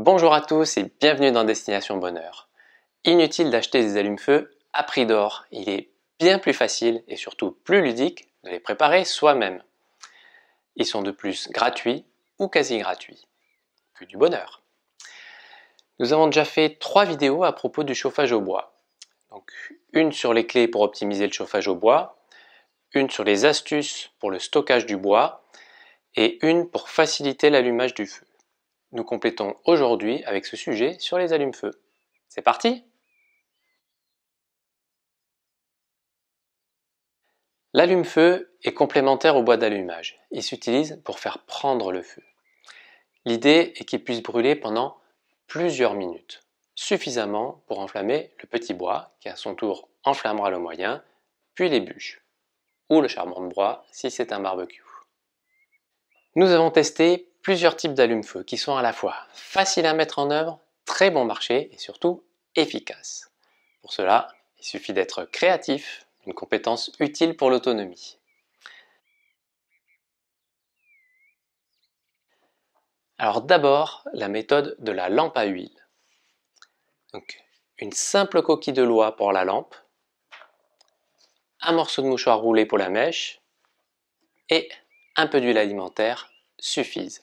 Bonjour à tous et bienvenue dans Destination Bonheur. Inutile d'acheter des allumes-feu à prix d'or, il est bien plus facile et surtout plus ludique de les préparer soi-même. Ils sont de plus gratuits ou quasi gratuits. Que du bonheur. Nous avons déjà fait trois vidéos à propos du chauffage au bois. Donc une sur les clés pour optimiser le chauffage au bois, une sur les astuces pour le stockage du bois et une pour faciliter l'allumage du feu. Nous complétons aujourd'hui avec ce sujet sur les allumes-feu. C'est parti L'allume-feu est complémentaire au bois d'allumage. Il s'utilise pour faire prendre le feu. L'idée est qu'il puisse brûler pendant plusieurs minutes, suffisamment pour enflammer le petit bois qui à son tour enflammera le moyen, puis les bûches, ou le charbon de bois si c'est un barbecue. Nous avons testé plusieurs types d'allume-feu qui sont à la fois faciles à mettre en œuvre, très bon marché et surtout efficaces. Pour cela, il suffit d'être créatif, une compétence utile pour l'autonomie. Alors d'abord, la méthode de la lampe à huile. Donc, une simple coquille de loi pour la lampe, un morceau de mouchoir roulé pour la mèche et un peu d'huile alimentaire suffisent.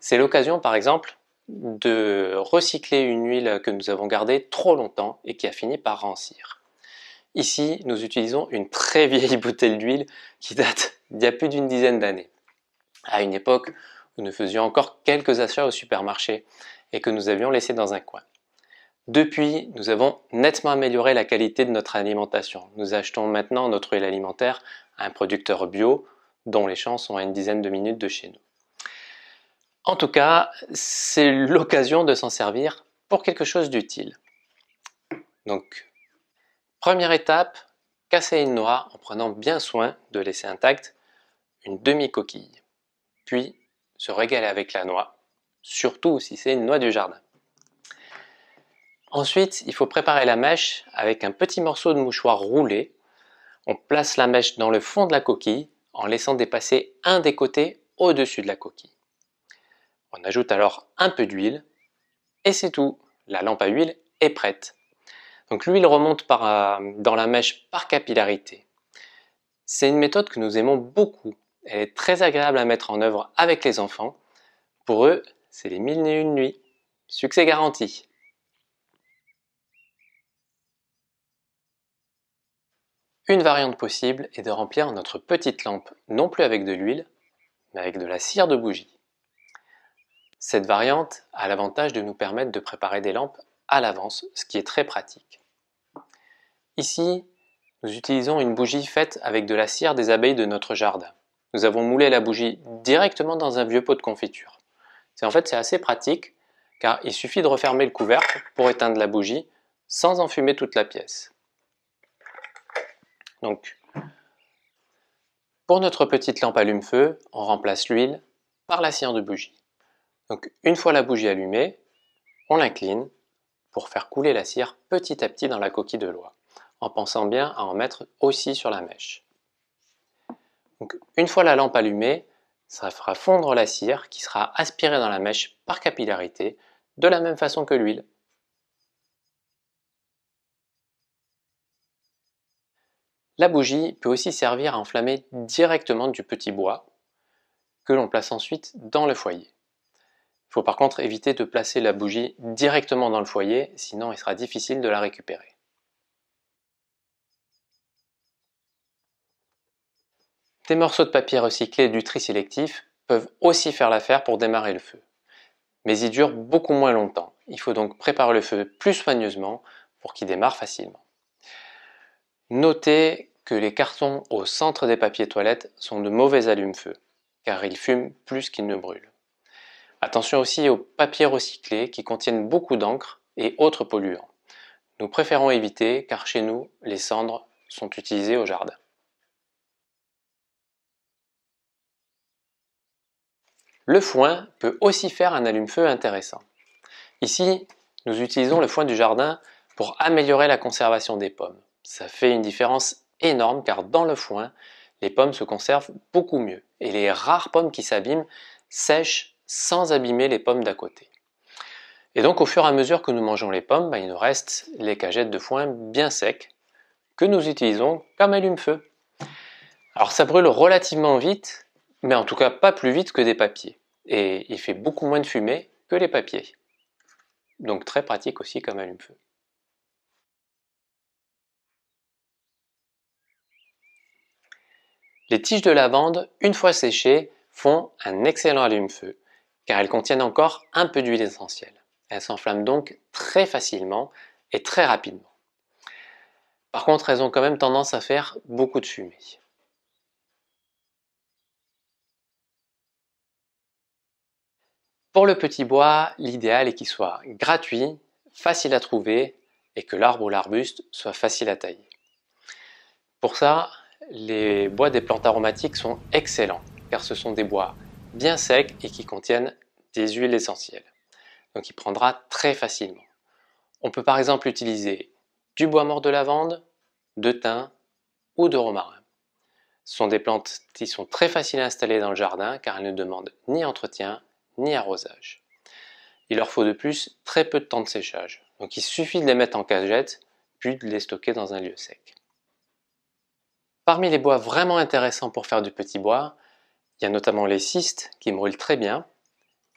C'est l'occasion, par exemple, de recycler une huile que nous avons gardée trop longtemps et qui a fini par rancir. Ici, nous utilisons une très vieille bouteille d'huile qui date d'il y a plus d'une dizaine d'années. À une époque où nous faisions encore quelques achats au supermarché et que nous avions laissé dans un coin. Depuis, nous avons nettement amélioré la qualité de notre alimentation. Nous achetons maintenant notre huile alimentaire à un producteur bio dont les champs sont à une dizaine de minutes de chez nous. En tout cas, c'est l'occasion de s'en servir pour quelque chose d'utile. Donc, première étape, casser une noix en prenant bien soin de laisser intacte une demi-coquille, puis se régaler avec la noix, surtout si c'est une noix du jardin. Ensuite, il faut préparer la mèche avec un petit morceau de mouchoir roulé. On place la mèche dans le fond de la coquille en laissant dépasser un des côtés au-dessus de la coquille. On ajoute alors un peu d'huile et c'est tout. La lampe à huile est prête. Donc l'huile remonte euh, dans la mèche par capillarité. C'est une méthode que nous aimons beaucoup. Elle est très agréable à mettre en œuvre avec les enfants. Pour eux, c'est les mille et une nuits. Succès garanti. Une variante possible est de remplir notre petite lampe non plus avec de l'huile, mais avec de la cire de bougie. Cette variante a l'avantage de nous permettre de préparer des lampes à l'avance, ce qui est très pratique. Ici, nous utilisons une bougie faite avec de la cire des abeilles de notre jardin. Nous avons moulé la bougie directement dans un vieux pot de confiture. C'est en fait c'est assez pratique car il suffit de refermer le couvercle pour éteindre la bougie sans enfumer toute la pièce. Donc pour notre petite lampe allume-feu, on remplace l'huile par la cire de bougie une fois la bougie allumée, on l'incline pour faire couler la cire petit à petit dans la coquille de l'oie, en pensant bien à en mettre aussi sur la mèche. une fois la lampe allumée, ça fera fondre la cire qui sera aspirée dans la mèche par capillarité, de la même façon que l'huile. La bougie peut aussi servir à enflammer directement du petit bois que l'on place ensuite dans le foyer. Il faut par contre éviter de placer la bougie directement dans le foyer, sinon il sera difficile de la récupérer. Des morceaux de papier recyclé du tri sélectif peuvent aussi faire l'affaire pour démarrer le feu. Mais ils durent beaucoup moins longtemps. Il faut donc préparer le feu plus soigneusement pour qu'il démarre facilement. Notez que les cartons au centre des papiers toilettes sont de mauvais allumes-feu, car ils fument plus qu'ils ne brûlent. Attention aussi aux papiers recyclés qui contiennent beaucoup d'encre et autres polluants. Nous préférons éviter car chez nous, les cendres sont utilisées au jardin. Le foin peut aussi faire un allume-feu intéressant. Ici, nous utilisons le foin du jardin pour améliorer la conservation des pommes. Ça fait une différence énorme car dans le foin, les pommes se conservent beaucoup mieux et les rares pommes qui s'abîment sèchent sans abîmer les pommes d'à côté. Et donc au fur et à mesure que nous mangeons les pommes, bah, il nous reste les cagettes de foin bien secs que nous utilisons comme allume-feu. Alors ça brûle relativement vite, mais en tout cas pas plus vite que des papiers. Et il fait beaucoup moins de fumée que les papiers. Donc très pratique aussi comme allume-feu. Les tiges de lavande, une fois séchées, font un excellent allume-feu car elles contiennent encore un peu d'huile essentielle. Elles s'enflamment donc très facilement et très rapidement. Par contre, elles ont quand même tendance à faire beaucoup de fumée. Pour le petit bois, l'idéal est qu'il soit gratuit, facile à trouver et que l'arbre ou l'arbuste soit facile à tailler. Pour ça, les bois des plantes aromatiques sont excellents car ce sont des bois bien secs et qui contiennent des huiles essentielles. Donc il prendra très facilement. On peut par exemple utiliser du bois mort de lavande, de thym ou de romarin. Ce sont des plantes qui sont très faciles à installer dans le jardin car elles ne demandent ni entretien ni arrosage. Il leur faut de plus très peu de temps de séchage, donc il suffit de les mettre en cagette puis de les stocker dans un lieu sec. Parmi les bois vraiment intéressants pour faire du petit bois, il y a notamment les cystes qui brûlent très bien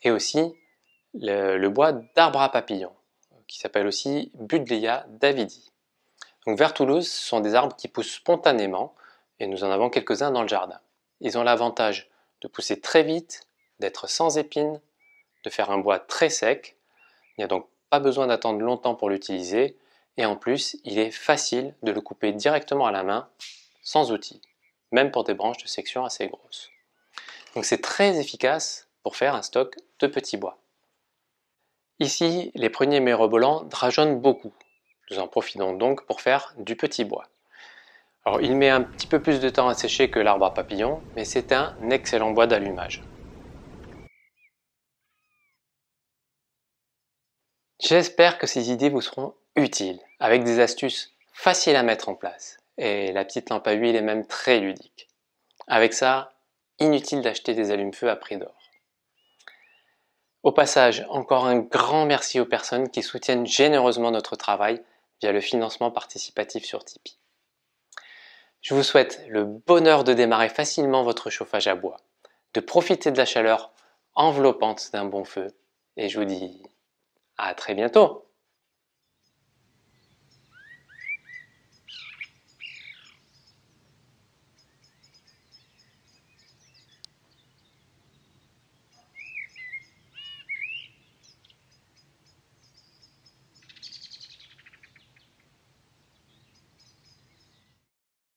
et aussi le, bois d'arbre à papillons qui s'appelle aussi Budleia davidi. Donc vers Toulouse, ce sont des arbres qui poussent spontanément et nous en avons quelques-uns dans le jardin. Ils ont l'avantage de pousser très vite, d'être sans épines, de faire un bois très sec. Il n'y a donc pas besoin d'attendre longtemps pour l'utiliser et en plus, il est facile de le couper directement à la main sans outil, même pour des branches de section assez grosses. Donc c'est très efficace pour faire un stock de petits bois. Ici, les premiers mérobolants drageonnent beaucoup. Nous en profitons donc pour faire du petit bois. Alors il met un petit peu plus de temps à sécher que l'arbre à papillon, mais c'est un excellent bois d'allumage. J'espère que ces idées vous seront utiles, avec des astuces faciles à mettre en place. Et la petite lampe à huile est même très ludique. Avec ça, inutile d'acheter des allumes-feu à prix d'or. Au passage, encore un grand merci aux personnes qui soutiennent généreusement notre travail via le financement participatif sur Tipeee. Je vous souhaite le bonheur de démarrer facilement votre chauffage à bois, de profiter de la chaleur enveloppante d'un bon feu, et je vous dis à très bientôt